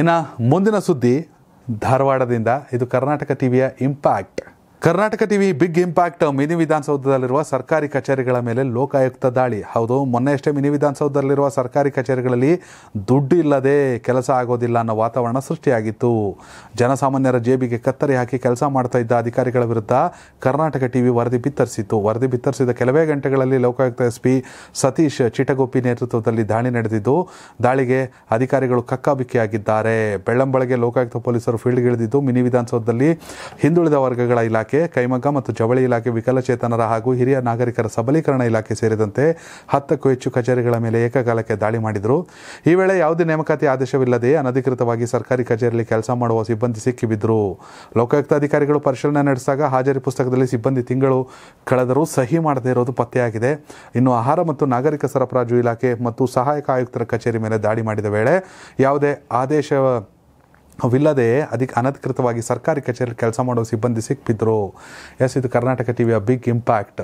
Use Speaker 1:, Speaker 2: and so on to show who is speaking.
Speaker 1: ಇನ್ನು ಮುಂದಿನ ಸುದ್ದಿ ಧಾರವಾಡದಿಂದ ಇದು ಕರ್ನಾಟಕ ಟಿವಿಯ impact Karnataka TV big impact mini ವಿಧಾನಸೌಧದಲ್ಲಿರುವ ಸರ್ಕಾರಿ ಕಚೇರಿಗಳ ಮೇಲೆ ಲೋಕಾಯುಕ್ತ ದಾಳಿ ಹೌದು ಮೊನ್ನೆಯಷ್ಟೇ ಮಿನಿ ವಿಧಾನಸೌಧದಲ್ಲಿರುವ ಸರ್ಕಾರಿ ಕಚೇರಿಗಳಲ್ಲಿ ದುಡ್ಡು ಇಲ್ಲದೆ ಕೆಲಸ ಆಗೋದಿಲ್ಲ ಅನ್ನೋ ವಾತಾವರಣ ಸೃಷ್ಟಿಯಾಗಿತ್ತು ಜನಸಾಮಾನ್ಯರ ಜೇಬಿಗೆ ಕತ್ತರಿ ಹಾಕಿ ಕೆಲಸ ಮಾಡ್ತಾ ಇದ್ದ ಅಧಿಕಾರಿಗಳ ವಿರುದ್ಧ ಕರ್ನಾಟಕ ಟಿವಿ ವರದಿ ಬಿತ್ತರಿಸಿತ್ತು ವರದಿ ಬಿತ್ತರಿಸಿದ ಕೆಲವೇ ಗಂಟೆಗಳಲ್ಲಿ ಲೋಕಾಯುಕ್ತ ಎಸ್ ಪಿ ಸತೀಶ್ ಚಿಟಗೋಪಿ ನೇತೃತ್ವದಲ್ಲಿ ದಾಳಿ ನಡೆದಿದ್ದು ದಾಳಿಗೆ ಅಧಿಕಾರಿಗಳು ಕಕ್ಕಾಬಿಕ್ಕಿಯಾಗಿದ್ದಾರೆ ಬೆಳ್ಳಂಬಳಗೆ ಲೋಕಾಯುಕ್ತ ಪೊಲೀಸರು ಫೀಲ್ಡ್ಗಿಳಿದಿದ್ದು ಮಿನಿ ವಿಧಾನಸೌಧದಲ್ಲಿ ಹಿಂದುಳಿದ ವರ್ಗಗಳ ಇಲಾಖೆ ಇಲಾಖೆ ಕೈಮಗ್ಗ ಮತ್ತು ಜವಳಿ ಇಲಾಖೆ ವಿಕಲಚೇತನರ ಹಾಗೂ ಹಿರಿಯ ನಾಗರಿಕರ ಸಬಲೀಕರಣ ಇಲಾಖೆ ಸೇರಿದಂತೆ ಹತ್ತಕ್ಕೂ ಹೆಚ್ಚು ಕಚೇರಿಗಳ ಮೇಲೆ ಏಕಕಾಲಕ್ಕೆ ದಾಳಿ ಮಾಡಿದರು ಈ ವೇಳೆ ಯಾವುದೇ ನೇಮಕಾತಿ ಆದೇಶವಿಲ್ಲದೆಯೇ ಅನಧಿಕೃತವಾಗಿ ಸರ್ಕಾರಿ ಕಚೇರಿಯಲ್ಲಿ ಕೆಲಸ ಮಾಡುವ ಸಿಬ್ಬಂದಿ ಸಿಕ್ಕಿಬಿದ್ದರು ಲೋಕಾಯುಕ್ತ ಅಧಿಕಾರಿಗಳು ಪರಿಶೀಲನೆ ನಡೆಸಿದಾಗ ಹಾಜರಿ ಪುಸ್ತಕದಲ್ಲಿ ಸಿಬ್ಬಂದಿ ತಿಂಗಳು ಕಳೆದರೂ ಸಹಿ ಮಾಡದೇ ಇರೋದು ಪತ್ತೆಯಾಗಿದೆ ಇನ್ನು ಆಹಾರ ಮತ್ತು ನಾಗರಿಕ ಸರಬರಾಜು ಇಲಾಖೆ ಮತ್ತು ಸಹಾಯಕ ಆಯುಕ್ತರ ಕಚೇರಿ ಮೇಲೆ ದಾಳಿ ಮಾಡಿದ ವೇಳೆ ಯಾವುದೇ ಆದೇಶ ಅವಿಲ್ಲದೆ ಅದಕ್ಕೆ ಅನಧಿಕೃತವಾಗಿ ಸರ್ಕಾರಿ ಕಚೇರಿಯಲ್ಲಿ ಕೆಲಸ ಮಾಡೋ ಸಿಬ್ಬಂದಿ ಸಿಕ್ಕಿದ್ರು ಎಸ್ ಇದು ಕರ್ನಾಟಕ ಟಿವಿಯ ಬಿಗ್ ಇಂಪ್ಯಾಕ್ಟ್